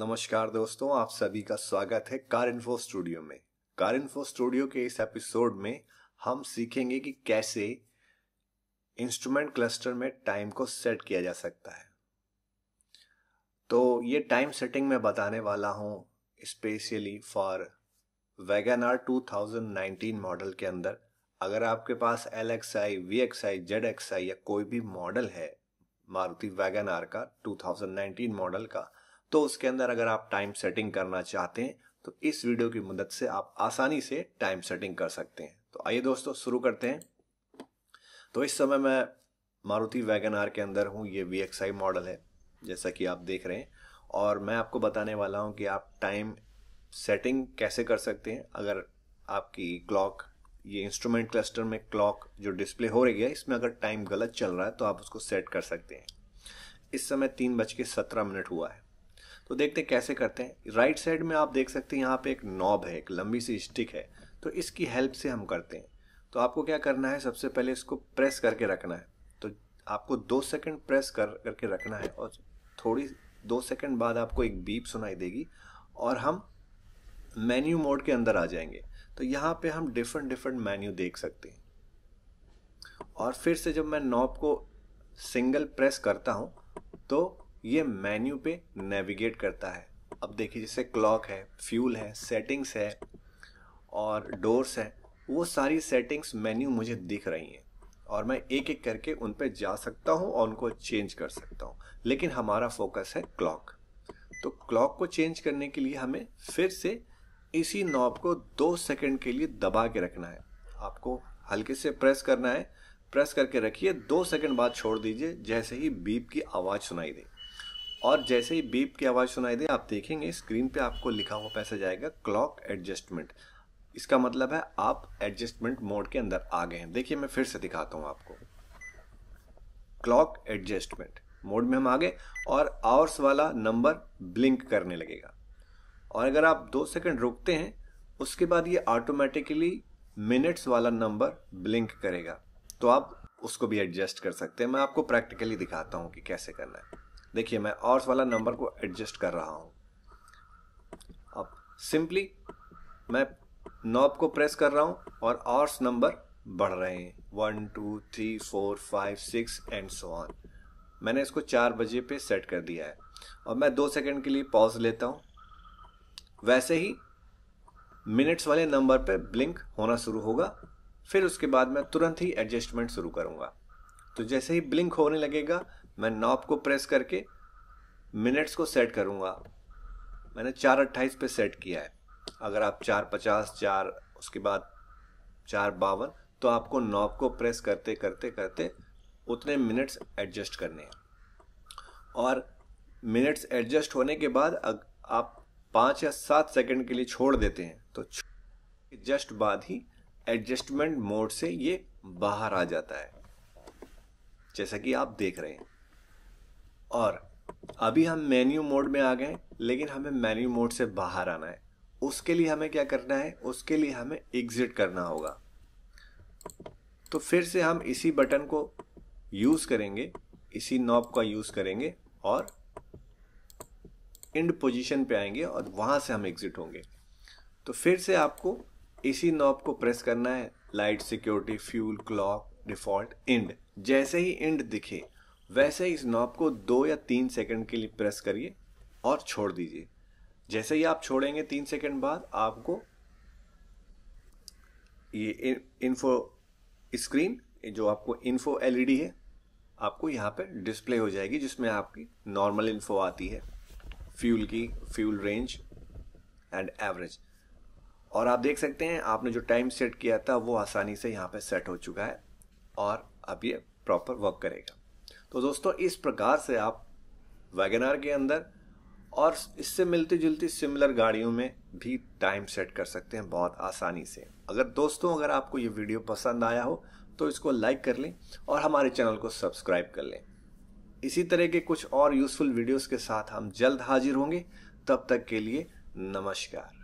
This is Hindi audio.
नमस्कार दोस्तों आप सभी का स्वागत है कार इन्फो स्टूडियो में कार इन्फो स्टूडियो के इस एपिसोड में हम सीखेंगे कि कैसे इंस्ट्रूमेंट क्लस्टर में टाइम को सेट किया जा सकता है तो ये टाइम सेटिंग मैं बताने वाला हूँ specially for Wagon R two model के अंदर अगर आपके पास L X I V X I Z X I या कोई भी मॉडल है मारुति वैगन आर का 2019 मॉडल का तो उसके अंदर अगर आप टाइम सेटिंग करना चाहते हैं तो इस वीडियो की मदद से आप आसानी से टाइम सेटिंग कर सकते हैं तो आइए दोस्तों शुरू करते हैं तो इस समय मैं मारुति वैगन आर के अंदर हूँ ये वी मॉडल है जैसा कि आप देख रहे हैं और मैं आपको बताने वाला हूँ कि आप टाइम सेटिंग कैसे कर सकते हैं अगर आपकी क्लॉक ये इंस्ट्रूमेंट क्लस्टर में क्लॉक जो डिस्प्ले हो रही है इसमें अगर टाइम गलत चल रहा है तो आप उसको सेट कर सकते हैं इस समय तीन बज के सत्रह मिनट हुआ है तो देखते कैसे करते हैं राइट साइड में आप देख सकते हैं यहाँ पे एक नॉब है एक लंबी सी स्टिक है तो इसकी हेल्प से हम करते हैं तो आपको क्या करना है सबसे पहले इसको प्रेस करके रखना है तो आपको दो सेकंड प्रेस कर करके रखना है और थोड़ी दो सेकंड बाद आपको एक बीप सुनाई देगी और हम मेन्यू मोड के अंदर आ जाएंगे तो यहाँ पे हम डिफरेंट डिफरेंट मेन्यू देख सकते हैं और फिर से जब मैं नॉब को सिंगल प्रेस करता हूँ तो ये मेन्यू पे नेविगेट करता है अब देखिए जैसे क्लॉक है फ्यूल है सेटिंग्स है और डोर्स है वो सारी सेटिंग्स मेन्यू मुझे दिख रही हैं और मैं एक एक करके उन पर जा सकता हूँ और उनको चेंज कर सकता हूँ लेकिन हमारा फोकस है क्लॉक तो क्लॉक को चेंज करने के लिए हमें फिर से इसी नॉब को दो सेकंड के लिए दबा के रखना है आपको हल्के से प्रेस करना है प्रेस करके रखिए दो सेकंड बाद छोड़ दीजिए जैसे ही बीप की आवाज़ सुनाई दे और जैसे ही बीप की आवाज़ सुनाई दे आप देखेंगे स्क्रीन पे आपको लिखा हुआ पैसा जाएगा क्लॉक एडजस्टमेंट इसका मतलब है आप एडजस्टमेंट मोड के अंदर आ गए हैं देखिए मैं फिर से दिखाता हूँ आपको क्लॉक एडजस्टमेंट मोड में हम आ गए और आवर्स वाला नंबर ब्लिंक करने लगेगा और अगर आप दो सेकंड रोकते हैं उसके बाद ये ऑटोमेटिकली मिनट्स वाला नंबर ब्लिंक करेगा तो आप उसको भी एडजस्ट कर सकते हैं मैं आपको प्रैक्टिकली दिखाता हूँ कि कैसे करना है देखिए मैं ऑर्स वाला नंबर को एडजस्ट कर रहा हूं अब सिंपली मैं नॉब को प्रेस कर रहा हूं और ऑर्स नंबर बढ़ रहे हैं one two three four five six and so on मैंने इसको चार बजे पे सेट कर दिया है और मैं दो सेकंड के लिए पॉज लेता हूँ वैसे ही मिनट्स वाले नंबर पे ब्लिंक होना शुरू होगा फिर उसके बाद मैं तुरंत ही एडजस्टमेंट शुरू करूँगा तो जैसे ही ब्लिंक होने लगेगा मैं नॉब को प्रेस करके मिनट्स को सेट करूँगा मैंने चार अट्ठाईस पे सेट किया है अगर आप चार पचास चार उसके बाद चार बावन तो आपको नॉब को प्रेस करते करते करते उतने मिनट्स एडजस्ट करने हैं और मिनट्स एडजस्ट होने के बाद अग, आप पाँच या सात सेकंड के लिए छोड़ देते हैं तो जस्ट बाद ही एडजस्टमेंट मोड से ये बाहर आ जाता है जैसा कि आप देख रहे हैं और अभी हम मेन्यू मोड में आ गए लेकिन हमें मेन्यू मोड से बाहर आना है उसके लिए हमें क्या करना है उसके लिए हमें एग्जिट करना होगा तो फिर से हम इसी बटन को यूज़ करेंगे इसी नॉब का यूज़ करेंगे और इंड पोजीशन पे आएंगे और वहां से हम एग्ज़िट होंगे तो फिर से आपको इसी नॉब को प्रेस करना है light security fuel clock default इंड जैसे ही इंड दिखे वैसे इस नॉब को दो या तीन सेकंड के लिए प्रेस करिए और छोड़ दीजिए जैसे ही आप छोड़ेंगे तीन सेकंड बाद आपको ये इन्फो स्क्रीन जो आपको इन्फो एलईडी e है आपको यहाँ पे डिस्प्ले हो जाएगी जिसमें आपकी नॉर्मल इन्फो आती है फ्यूल की फ्यूल रेंज एंड एवरेज और आप देख सकते हैं आपने जो टाइम सेट किया था वो आसानी से यहाँ पे सेट हो चुका है और अब ये प्रॉपर वर्क करेगा तो दोस्तों इस प्रकार से आप वैगनार के अंदर और इससे मिलती जुलती सिमिलर गाड़ियों में भी टाइम सेट कर सकते हैं बहुत आसानी से अगर दोस्तों अगर आपको ये वीडियो पसंद आया हो तो इसको लाइक कर लें और हमारे चैनल को सब्सक्राइब कर लें इसी तरह के कुछ और यूज़फुल वीडियोस के साथ हम जल्द हाजिर होंगे तब तक के लिए नमस्कार